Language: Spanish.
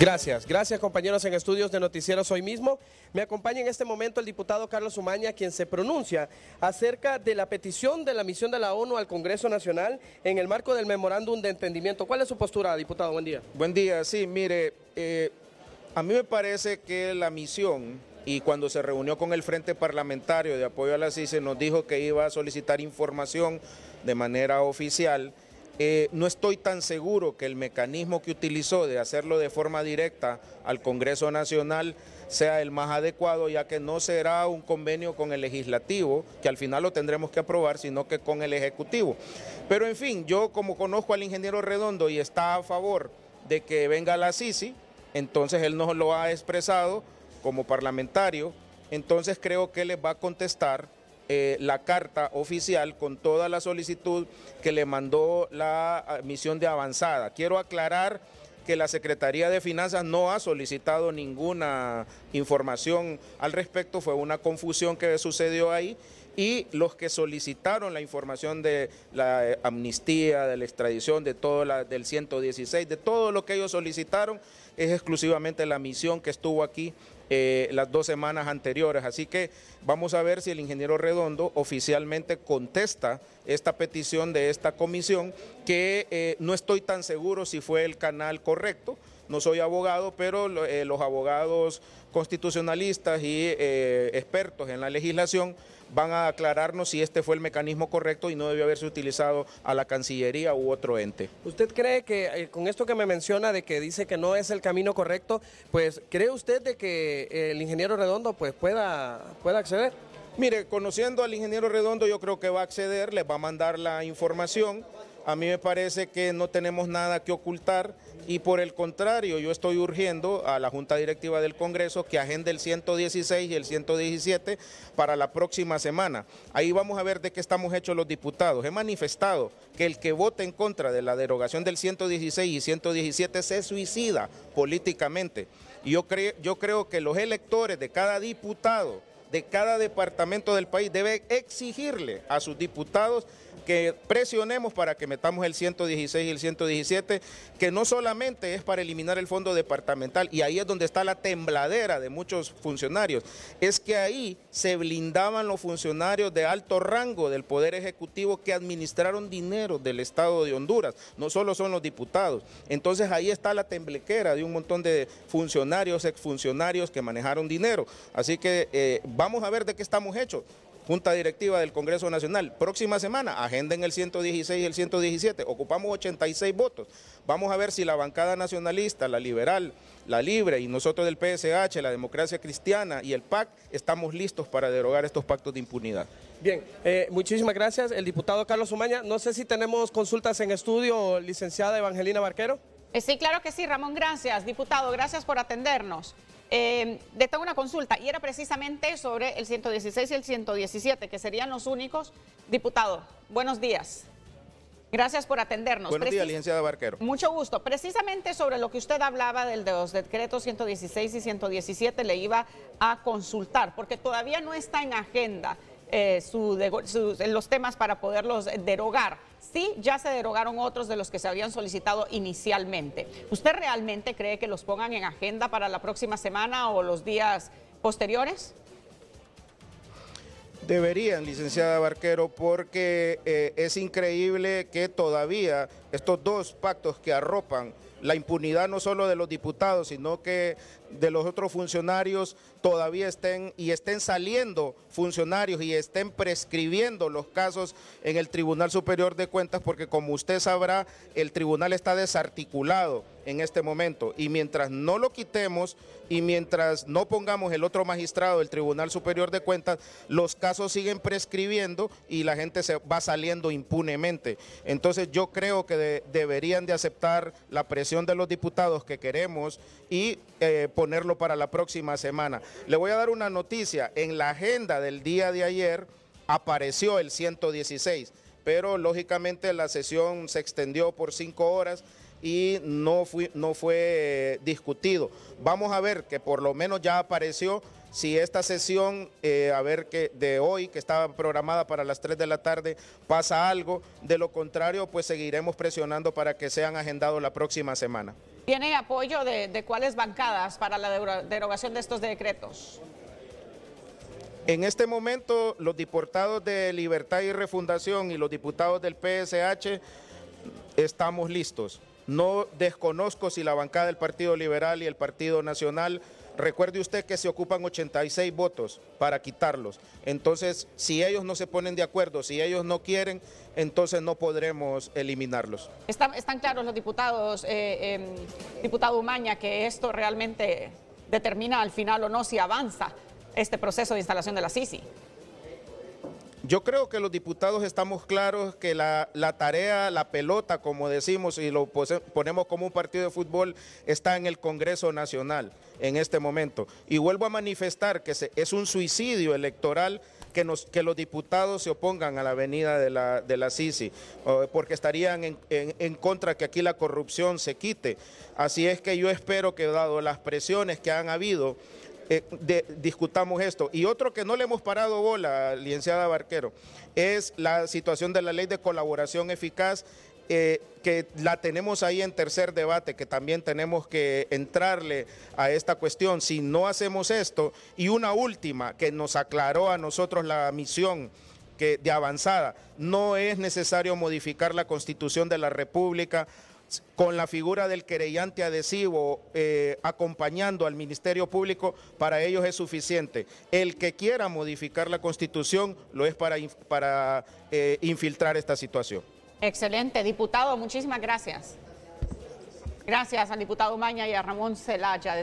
Gracias, gracias compañeros en estudios de noticieros hoy mismo. Me acompaña en este momento el diputado Carlos Umaña, quien se pronuncia acerca de la petición de la misión de la ONU al Congreso Nacional en el marco del memorándum de entendimiento. ¿Cuál es su postura, diputado? Buen día. Buen día, sí, mire, eh, a mí me parece que la misión y cuando se reunió con el Frente Parlamentario de Apoyo a la CICE nos dijo que iba a solicitar información de manera oficial eh, no estoy tan seguro que el mecanismo que utilizó de hacerlo de forma directa al Congreso Nacional sea el más adecuado, ya que no será un convenio con el legislativo, que al final lo tendremos que aprobar, sino que con el Ejecutivo. Pero en fin, yo como conozco al ingeniero Redondo y está a favor de que venga la Sisi, entonces él nos lo ha expresado como parlamentario, entonces creo que le va a contestar eh, la carta oficial con toda la solicitud que le mandó la ah, misión de avanzada. Quiero aclarar que la Secretaría de Finanzas no ha solicitado ninguna información al respecto, fue una confusión que sucedió ahí y los que solicitaron la información de la eh, amnistía, de la extradición, de todo la, del 116, de todo lo que ellos solicitaron, es exclusivamente la misión que estuvo aquí eh, las dos semanas anteriores. Así que vamos a ver si el ingeniero Redondo oficialmente contesta esta petición de esta comisión, que eh, no estoy tan seguro si fue el canal correcto, no soy abogado, pero eh, los abogados constitucionalistas y eh, expertos en la legislación van a aclararnos si este fue el mecanismo correcto y no debió haberse utilizado a la Cancillería u otro ente. ¿Usted cree que eh, con esto que me menciona de que dice que no es el camino correcto, pues cree usted de que el ingeniero Redondo pues pueda, pueda acceder? Mire, conociendo al ingeniero Redondo yo creo que va a acceder, le va a mandar la información. A mí me parece que no tenemos nada que ocultar y por el contrario, yo estoy urgiendo a la Junta Directiva del Congreso que agende el 116 y el 117 para la próxima semana. Ahí vamos a ver de qué estamos hechos los diputados. He manifestado que el que vote en contra de la derogación del 116 y 117 se suicida políticamente. Y yo, yo creo que los electores de cada diputado, de cada departamento del país, deben exigirle a sus diputados que presionemos para que metamos el 116 y el 117, que no solamente es para eliminar el fondo departamental, y ahí es donde está la tembladera de muchos funcionarios, es que ahí se blindaban los funcionarios de alto rango del Poder Ejecutivo que administraron dinero del Estado de Honduras, no solo son los diputados. Entonces ahí está la temblequera de un montón de funcionarios, exfuncionarios que manejaron dinero. Así que eh, vamos a ver de qué estamos hechos. Junta Directiva del Congreso Nacional. Próxima semana, agenda en el 116 y el 117, ocupamos 86 votos. Vamos a ver si la bancada nacionalista, la liberal, la libre y nosotros del PSH, la democracia cristiana y el PAC estamos listos para derogar estos pactos de impunidad. Bien, eh, muchísimas gracias. El diputado Carlos Umaña, no sé si tenemos consultas en estudio, licenciada Evangelina Barquero. Eh, sí, claro que sí, Ramón, gracias. Diputado, gracias por atendernos de eh, tengo una consulta y era precisamente sobre el 116 y el 117, que serían los únicos. Diputado, buenos días. Gracias por atendernos. Buenos días, licenciada Barquero. Mucho gusto. Precisamente sobre lo que usted hablaba del de los decretos 116 y 117, le iba a consultar, porque todavía no está en agenda. Eh, eh, los temas para poderlos derogar. Sí, ya se derogaron otros de los que se habían solicitado inicialmente. ¿Usted realmente cree que los pongan en agenda para la próxima semana o los días posteriores? Deberían, licenciada Barquero, porque eh, es increíble que todavía estos dos pactos que arropan la impunidad no solo de los diputados, sino que de los otros funcionarios todavía estén y estén saliendo funcionarios y estén prescribiendo los casos en el Tribunal Superior de Cuentas, porque como usted sabrá, el tribunal está desarticulado en este momento. Y mientras no lo quitemos y mientras no pongamos el otro magistrado del Tribunal Superior de Cuentas, los casos siguen prescribiendo y la gente se va saliendo impunemente. Entonces yo creo que deberían de aceptar la presión de los diputados que queremos y eh, ponerlo para la próxima semana. Le voy a dar una noticia, en la agenda del día de ayer apareció el 116, pero lógicamente la sesión se extendió por cinco horas y no, no fue eh, discutido. Vamos a ver que por lo menos ya apareció si esta sesión, eh, a ver, que de hoy, que estaba programada para las 3 de la tarde, pasa algo. De lo contrario, pues seguiremos presionando para que sean agendados la próxima semana. ¿Tiene apoyo de, de cuáles bancadas para la derogación de estos decretos? En este momento, los diputados de Libertad y Refundación y los diputados del PSH estamos listos. No desconozco si la bancada del Partido Liberal y el Partido Nacional Recuerde usted que se ocupan 86 votos para quitarlos. Entonces, si ellos no se ponen de acuerdo, si ellos no quieren, entonces no podremos eliminarlos. ¿Están, claros los diputados, eh, em, diputado Umaña, que esto realmente determina al final o no si avanza este proceso de instalación de la CICI? Yo creo que los diputados estamos claros que la, tarea, la pelota, como decimos y lo ponemos como un partido de fútbol, está en el Congreso Nacional en este momento. Y vuelvo a manifestar que es un suicidio electoral que, nos, que los diputados se opongan a la venida de la, de la porque estarían en, en, en contra que aquí la corrupción se quite. Así es que yo espero que dado las presiones que han habido, eh, discutamos esto. Y otro que no le hemos parado bola, licenciada Barquero, es la situación de la ley de colaboración eficaz eh, que la tenemos ahí en tercer debate, que también tenemos que entrarle a esta cuestión. Si no hacemos esto, y una última que nos aclaró a nosotros la misión que, de avanzada, no es necesario modificar la constitución de la República con la figura del querellante adhesivo eh, acompañando al Ministerio Público, para ellos es suficiente. El que quiera modificar la Constitución lo es para, para eh, infiltrar esta situación. Excelente, diputado, muchísimas gracias. Gracias al diputado Maña y a Ramón Celaya.